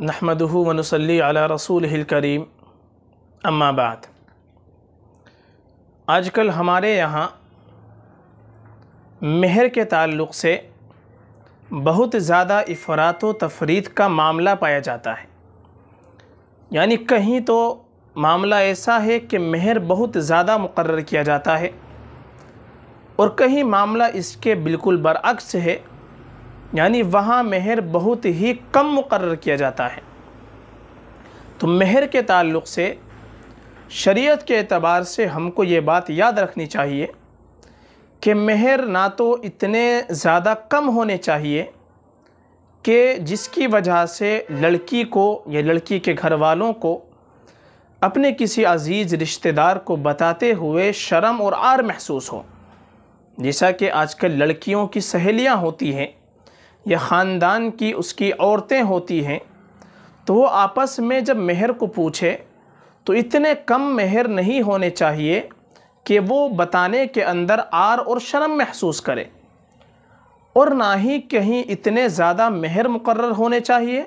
नहमदहू वनसली अला रसूल करीम अम्माबाद आजकल हमारे यहाँ मेहर के ताल्लुक़ से बहुत ज़्यादा व तफरीत का मामला पाया जाता है यानी कहीं तो मामला ऐसा है कि मेहर बहुत ज़्यादा मुकर किया जाता है और कहीं मामला इसके बिल्कुल बरअक्स है यानी वहाँ मेहर बहुत ही कम मुकर किया जाता है तो मेहर के ताल्लुक़ से शरीयत के अतबार से हमको ये बात याद रखनी चाहिए कि मेहर ना तो इतने ज़्यादा कम होने चाहिए कि जिसकी वजह से लड़की को या लड़की के घर वालों को अपने किसी अजीज़ रिश्तेदार को बताते हुए शर्म और आर महसूस हो जैसा कि आजकल लड़कियों की सहेलियां होती हैं या ख़ानदान की उसकी औरतें होती हैं तो वो आपस में जब मेहर को पूछे तो इतने कम मेहर नहीं होने चाहिए कि वो बताने के अंदर आर और शर्म महसूस करे और ना ही कहीं इतने ज़्यादा मेहर मुकर होने चाहिए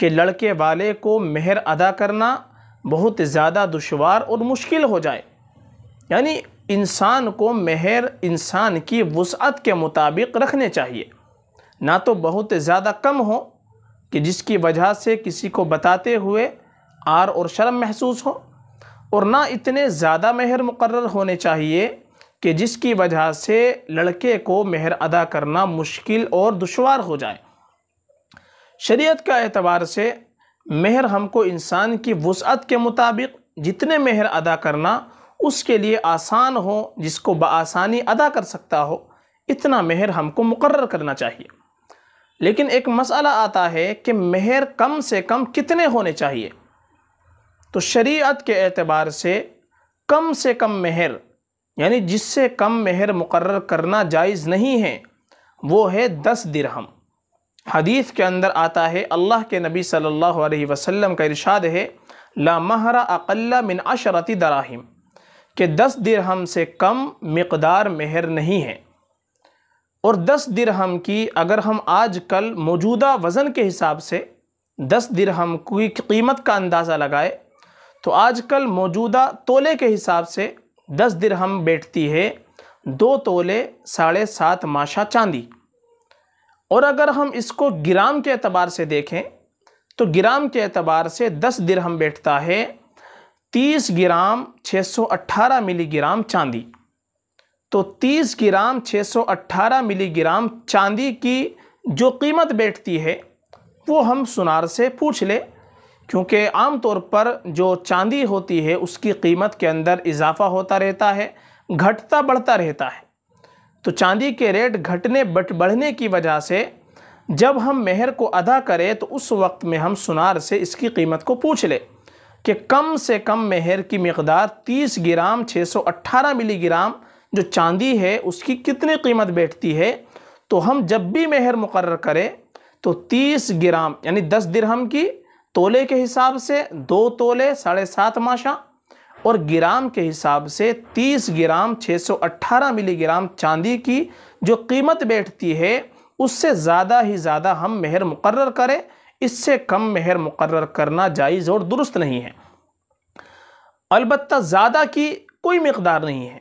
कि लड़के वाले को मेहर अदा करना बहुत ज़्यादा दुशवार और मुश्किल हो जाए यानी इंसान को मेहर इंसान की वसअत के मुताबिक रखने चाहिए ना तो बहुत ज़्यादा कम हो कि जिसकी वजह से किसी को बताते हुए आर और शर्म महसूस हो और ना इतने ज़्यादा मेहर मुकर होने चाहिए कि जिसकी वजह से लड़के को मेहर अदा करना मुश्किल और दुशवार हो जाए शरीयत का एतबार से मेहर हमको इंसान की वसअत के मुताबिक जितने मेहर अदा करना उसके लिए आसान हो जिसको बसानी अदा कर सकता हो इतना मेहर हमको मुकर करना चाहिए लेकिन एक मसला आता है कि मेहर कम से कम कितने होने चाहिए तो शरीयत के एतबार से कम से कम मेहर यानी जिससे कम मेहर मुकर करना जायज़ नहीं है वो है दस दिरहम हदीस के अंदर आता है अल्लाह के नबी सल्लल्लाहु अलैहि वसल्लम का इरशाद है ला महरा अकल्ला मिन अशरती दराहिम के दस दिरहम से कम मकदार मेहर नहीं है और दस दिरहम की अगर हम आज कल मौजूदा वज़न के हिसाब से दस दिरहम की कीमत का अंदाज़ा लगाए तो आज कल मौजूदा तोले के हिसाब से दस दिरहम बैठती है दो तोले साढ़े सात माशा चांदी और अगर हम इसको ग्राम के अतबार से देखें तो ग्राम के अतबार से 10 दिरहम बैठता है 30 ग्राम 618 मिलीग्राम चांदी तो 30 ग्राम 618 मिलीग्राम चांदी की जो कीमत बैठती है वो हम सुनार से पूछ ले क्योंकि आम तौर पर जो चांदी होती है उसकी कीमत के अंदर इजाफा होता रहता है घटता बढ़ता रहता है तो चांदी के रेट घटने बट बढ़ने की वजह से जब हम मेहर को अदा करें तो उस वक्त में हम सुनार से इसकी कीमत को पूछ ले कि कम से कम मेहर की मकदार 30 ग्राम 618 मिलीग्राम जो चांदी है उसकी कितनी कीमत बैठती है तो हम जब भी मेहर मुकर करें तो 30 ग्राम यानी 10 दिरहम की तोले के हिसाब से दो तोले साढ़े सात माशा और ग्राम के हिसाब से 30 ग्राम 618 मिलीग्राम चांदी की जो कीमत बैठती है उससे ज़्यादा ही ज़्यादा हम मेहर मुकर करें इससे कम मेहर मुकर करना जायज़ और दुरुस्त नहीं है अलबत् ज़्यादा की कोई मकदार नहीं है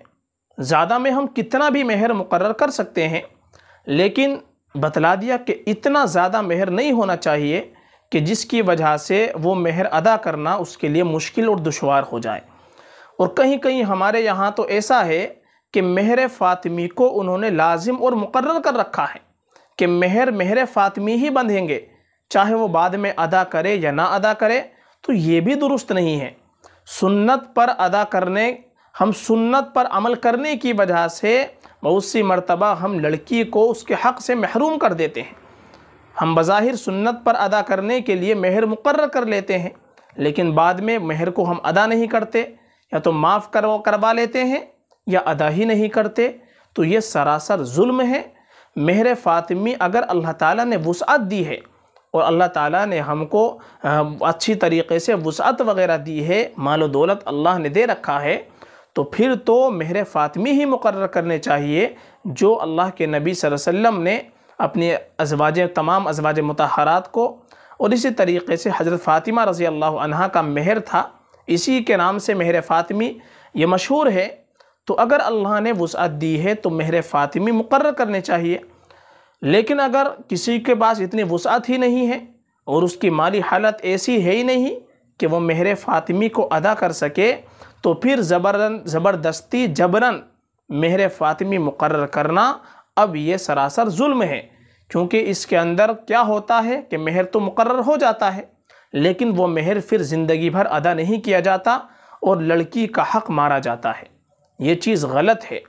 ज़्यादा में हम कितना भी मेहर मुकर कर सकते हैं लेकिन बतला दिया कि इतना ज़्यादा मेहर नहीं होना चाहिए कि जिसकी वजह से वो मेहर अदा करना उसके लिए मुश्किल और दुशवार हो जाए और कहीं कहीं हमारे यहाँ तो ऐसा है कि महर फ़ातिमी को उन्होंने लाजिम और मुकर कर रखा है कि महर महर फ़ातिमी ही बंधेंगे चाहे वो बाद में अदा करे या ना अदा करे तो ये भी दुरुस्त नहीं है सुन्नत पर अदा करने हम सुन्नत पर अमल करने की वजह से बहुत सी मरतबा हम लड़की को उसके हक़ से महरूम कर देते हैं हम बज़ाहिर सुन्नत पर अदा करने के लिए महर मुकर कर लेते हैं लेकिन बाद में महर को हम अदा नहीं करते या तो माफ़ करवा करवा लेते हैं या अदा ही नहीं करते तो ये सरासर जुल्म है मेहर फ़ातिमी अगर अल्लाह ताला ने वसअत दी है और अल्लाह ताला ने हमको अच्छी तरीके से वसअत वगैरह दी है माल दौलत अल्लाह ने दे रखा है तो फिर तो मेहर फ़ातिमी ही मुकर करने चाहिए जो अल्लाह के नबी वसल्लम ने अपने अजवाज तमाम अजवाज मतहरात को और इसी तरीके से हज़रत फ़ातिमा रज़ी अल्लाह का मेहर था इसी के नाम से मेहर फ़ातिमी ये मशहूर है तो अगर अल्लाह ने वसअत दी है तो महर फ़ातिमी मुकर करने चाहिए लेकिन अगर किसी के पास इतनी वसअत ही नहीं है और उसकी माली हालत ऐसी है ही नहीं कि वह मेहर फ़ातिमी को अदा कर सके तो फिर ज़बरन ज़बरदस्ती जबरन मेहर फ़ातिमी मुकर करना अब ये सरासर जुल्म है क्योंकि इसके अंदर क्या होता है कि मेहर तो मुकर हो जाता है लेकिन वो मेहर फिर ज़िंदगी भर अदा नहीं किया जाता और लड़की का हक़ मारा जाता है ये चीज़ गलत है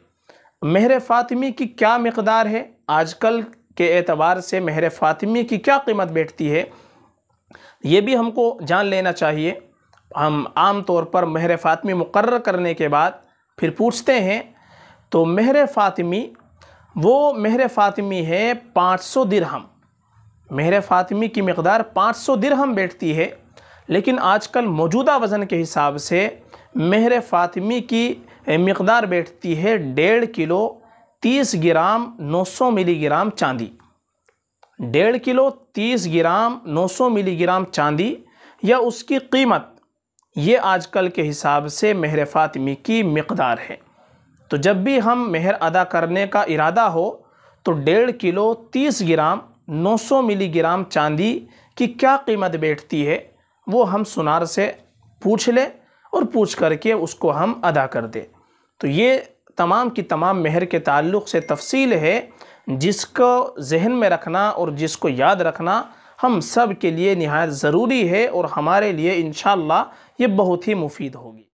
मेहर फ़ातिमी की क्या मकदार है आजकल के एतबार से मेहर फ़ातिमी की क्या कीमत बैठती है ये भी हमको जान लेना चाहिए हम आम तौर पर मेहर फ़ातिमी मुकर करने के बाद फिर पूछते हैं तो मेहर फ़ातिमी वो मेहर फ़ातिमी है पाँच सौ दिरहम मेहर फ़ातिमी की मकदार 500 दिरहम बैठती है लेकिन आजकल मौजूदा वज़न के हिसाब से मेहर फ़ातिमी की मकदार बैठती है डेढ़ किलो तीस ग्राम नौ सौ मिलीग्राम चांदी डेढ़ किलो तीस ग्राम नौ सौ मिलीग्राम चांदी या उसकी कीमत ये आजकल के हिसाब से मेहर फ़ातिमी की मकदार है तो जब भी हम मेहर अदा करने का इरादा हो तो डेढ़ किलो तीस ग्राम 900 मिलीग्राम चांदी की क्या कीमत बैठती है वो हम सुनार से पूछ लें और पूछ करके उसको हम अदा कर दें तो ये तमाम की तमाम मेहर के ताल्लुक़ से तफसील है जिसको जहन में रखना और जिसको याद रखना हम सब के लिए नहायत ज़रूरी है और हमारे लिए इन ये बहुत ही मुफीद होगी